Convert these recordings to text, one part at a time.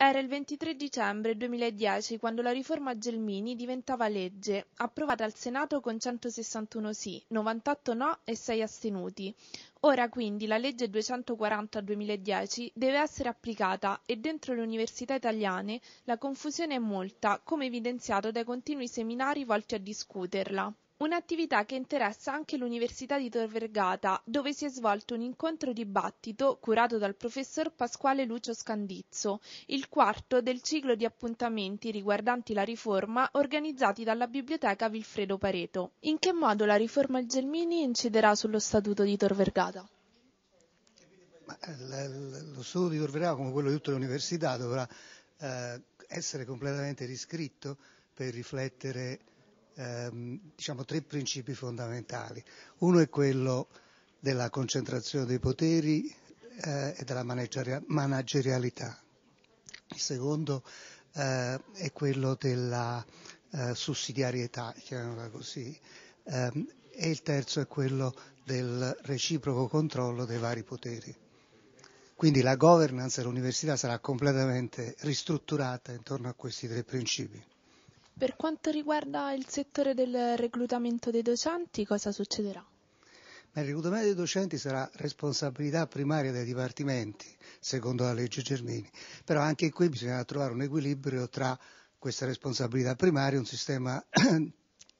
Era il 23 dicembre 2010 quando la riforma Gelmini diventava legge, approvata al Senato con 161 sì, 98 no e 6 astenuti. Ora quindi la legge 240 2010 deve essere applicata e dentro le università italiane la confusione è molta, come evidenziato dai continui seminari volti a discuterla. Un'attività che interessa anche l'Università di Tor Vergata, dove si è svolto un incontro-dibattito curato dal professor Pasquale Lucio Scandizzo, il quarto del ciclo di appuntamenti riguardanti la riforma organizzati dalla Biblioteca Vilfredo Pareto. In che modo la riforma Gelmini inciderà sullo Statuto di Tor Vergata? Eh, lo Statuto di Tor Vergata, come quello di tutte le università, dovrà eh, essere completamente riscritto per riflettere ehm, diciamo, tre principi fondamentali. Uno è quello della concentrazione dei poteri eh, e della managerialità. Il secondo eh, è quello della eh, sussidiarietà, chiamiamola così, ehm, e il terzo è quello del reciproco controllo dei vari poteri. Quindi la governance dell'università sarà completamente ristrutturata intorno a questi tre principi. Per quanto riguarda il settore del reclutamento dei docenti, cosa succederà? Ma il reclutamento dei docenti sarà responsabilità primaria dei dipartimenti, secondo la legge Germini, però anche qui bisognerà trovare un equilibrio tra questa responsabilità primaria e un sistema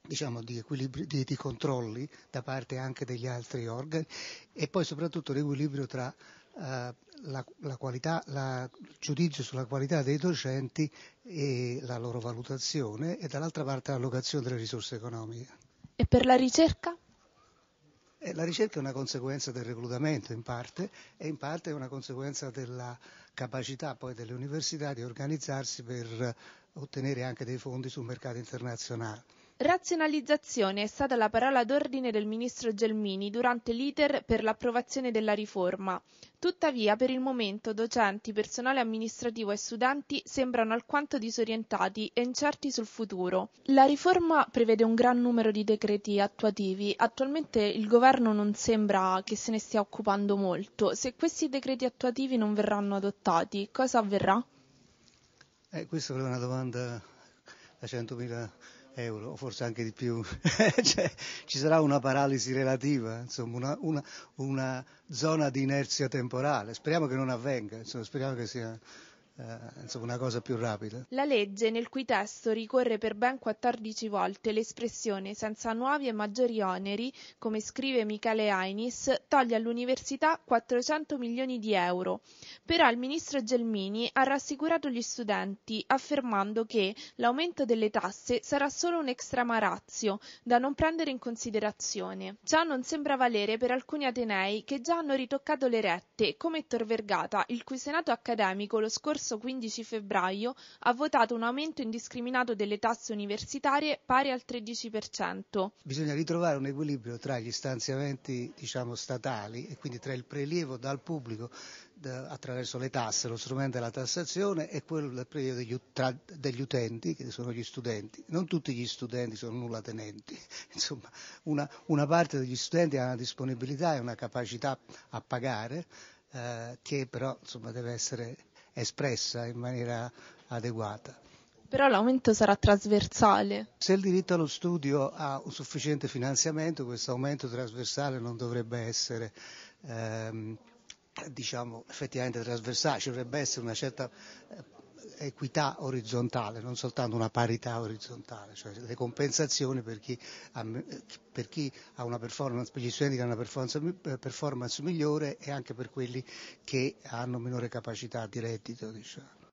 diciamo, di, di, di controlli da parte anche degli altri organi e poi soprattutto l'equilibrio tra eh, la, la qualità, la, il giudizio sulla qualità dei docenti e la loro valutazione e dall'altra parte l'allocazione delle risorse economiche. E per la ricerca? Eh, la ricerca è una conseguenza del reclutamento in parte e in parte è una conseguenza della capacità poi delle università di organizzarsi per ottenere anche dei fondi sul mercato internazionale. Razionalizzazione è stata la parola d'ordine del ministro Gelmini durante l'iter per l'approvazione della riforma. Tuttavia, per il momento, docenti, personale amministrativo e studenti sembrano alquanto disorientati e incerti sul futuro. La riforma prevede un gran numero di decreti attuativi. Attualmente il governo non sembra che se ne stia occupando molto. Se questi decreti attuativi non verranno adottati, cosa avverrà? Eh, questa è una domanda da 100.000 euro, o forse anche di più, cioè, ci sarà una paralisi relativa, insomma, una, una, una, zona di inerzia temporale. Speriamo che non avvenga, insomma, speriamo che sia eh, insomma, una cosa più rapida. La legge nel cui testo ricorre per ben 14 volte l'espressione senza nuovi e maggiori oneri, come scrive Michele Ainis, toglie all'università 400 milioni di euro. Però il ministro Gelmini ha rassicurato gli studenti affermando che l'aumento delle tasse sarà solo un extrema ratio da non prendere in considerazione. Ciò non sembra valere per alcuni atenei che già hanno ritoccato le rette, come Tor Vergata, il cui senato accademico lo scorso scorso 15 febbraio ha votato un aumento indiscriminato delle tasse universitarie pari al 13%. Bisogna ritrovare un equilibrio tra gli stanziamenti diciamo, statali e quindi tra il prelievo dal pubblico da, attraverso le tasse, lo strumento della tassazione e quello del prelievo degli, tra, degli utenti, che sono gli studenti. Non tutti gli studenti sono nulla tenenti, insomma una, una parte degli studenti ha una disponibilità e una capacità a pagare eh, che però insomma, deve essere espressa in maniera adeguata. Però l'aumento sarà trasversale. Se il diritto allo studio ha un sufficiente finanziamento, questo aumento trasversale non dovrebbe essere ehm, diciamo, effettivamente trasversale, ci dovrebbe essere una certa eh, equità orizzontale, non soltanto una parità orizzontale, cioè le compensazioni per chi ha, per, chi ha una performance, per gli studenti che hanno una performance, eh, performance migliore e anche per quelli che hanno minore capacità di reddito. Diciamo.